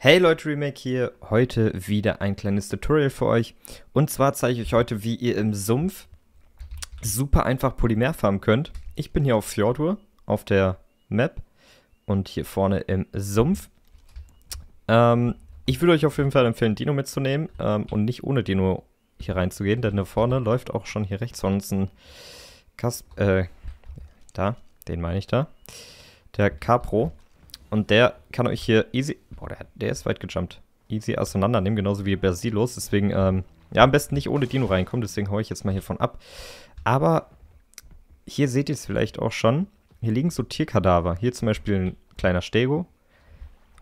Hey Leute, Remake hier. Heute wieder ein kleines Tutorial für euch. Und zwar zeige ich euch heute, wie ihr im Sumpf super einfach Polymer farmen könnt. Ich bin hier auf Fjordur, auf der Map und hier vorne im Sumpf. Ähm, ich würde euch auf jeden Fall empfehlen, Dino mitzunehmen ähm, und nicht ohne Dino hier reinzugehen, denn da vorne läuft auch schon hier rechts sonst ein Kas äh, da, den meine ich da, der Capro. Und der kann euch hier easy Boah, der, der ist weit gejumpt. Easy auseinandernehmen, genauso wie Basilos. Deswegen, ähm, ja, am besten nicht ohne Dino reinkommen. Deswegen haue ich jetzt mal hiervon ab. Aber hier seht ihr es vielleicht auch schon. Hier liegen so Tierkadaver. Hier zum Beispiel ein kleiner Stego.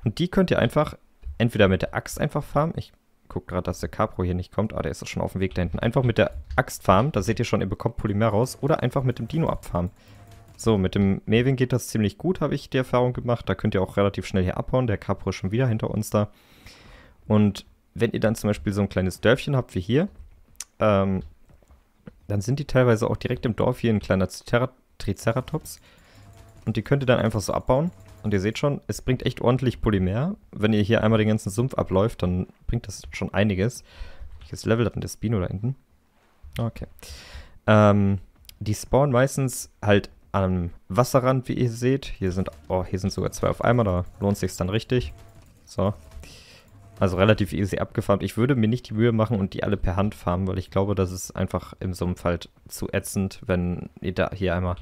Und die könnt ihr einfach entweder mit der Axt einfach farmen. Ich gucke gerade, dass der Capro hier nicht kommt. Ah, der ist doch schon auf dem Weg da hinten. Einfach mit der Axt farmen. Da seht ihr schon, ihr bekommt Polymer raus. Oder einfach mit dem Dino abfarmen. So, mit dem Mavin geht das ziemlich gut, habe ich die Erfahrung gemacht. Da könnt ihr auch relativ schnell hier abhauen. Der Capro ist schon wieder hinter uns da. Und wenn ihr dann zum Beispiel so ein kleines Dörfchen habt wie hier, ähm, dann sind die teilweise auch direkt im Dorf hier ein kleiner Triceratops. Und die könnt ihr dann einfach so abbauen. Und ihr seht schon, es bringt echt ordentlich Polymer. Wenn ihr hier einmal den ganzen Sumpf abläuft, dann bringt das schon einiges. Welches Level hat denn der Spino da hinten? Okay. Ähm, die spawnen meistens halt am Wasserrand, wie ihr seht. Hier sind, oh, hier sind sogar zwei auf einmal, da lohnt sich dann richtig. So. Also relativ easy abgefarmt. Ich würde mir nicht die Mühe machen und die alle per Hand farmen, weil ich glaube, das ist einfach im Sumpf halt zu ätzend, wenn ihr da hier einmal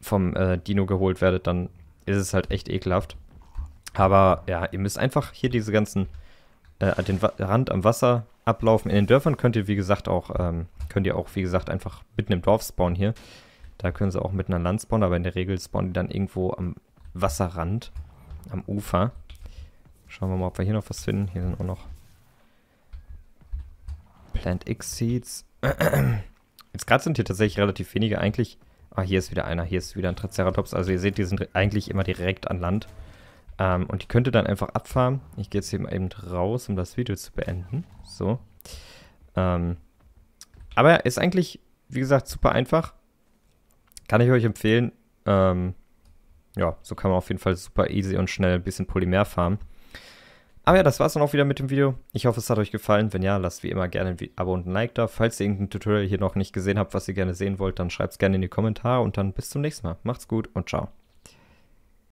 vom äh, Dino geholt werdet, dann ist es halt echt ekelhaft. Aber ja, ihr müsst einfach hier diese ganzen, äh, den Wa Rand am Wasser ablaufen. In den Dörfern könnt ihr, wie gesagt, auch, ähm, könnt ihr auch, wie gesagt, einfach mitten im Dorf spawnen hier. Da können sie auch mit einer Land spawnen, aber in der Regel spawnen die dann irgendwo am Wasserrand, am Ufer. Schauen wir mal, ob wir hier noch was finden. Hier sind auch noch Plant X Seeds. Jetzt gerade sind hier tatsächlich relativ wenige eigentlich. Ah, hier ist wieder einer, hier ist wieder ein Triceratops. Also ihr seht, die sind eigentlich immer direkt an Land. Ähm, und die könnte dann einfach abfahren. Ich gehe jetzt hier mal eben raus, um das Video zu beenden. So. Ähm, aber ist eigentlich, wie gesagt, super einfach. Kann ich euch empfehlen. Ähm, ja, so kann man auf jeden Fall super easy und schnell ein bisschen Polymer farmen. Aber ja, das war's dann auch wieder mit dem Video. Ich hoffe, es hat euch gefallen. Wenn ja, lasst wie immer gerne ein Abo und ein Like da. Falls ihr irgendein Tutorial hier noch nicht gesehen habt, was ihr gerne sehen wollt, dann schreibt es gerne in die Kommentare und dann bis zum nächsten Mal. Macht's gut und ciao.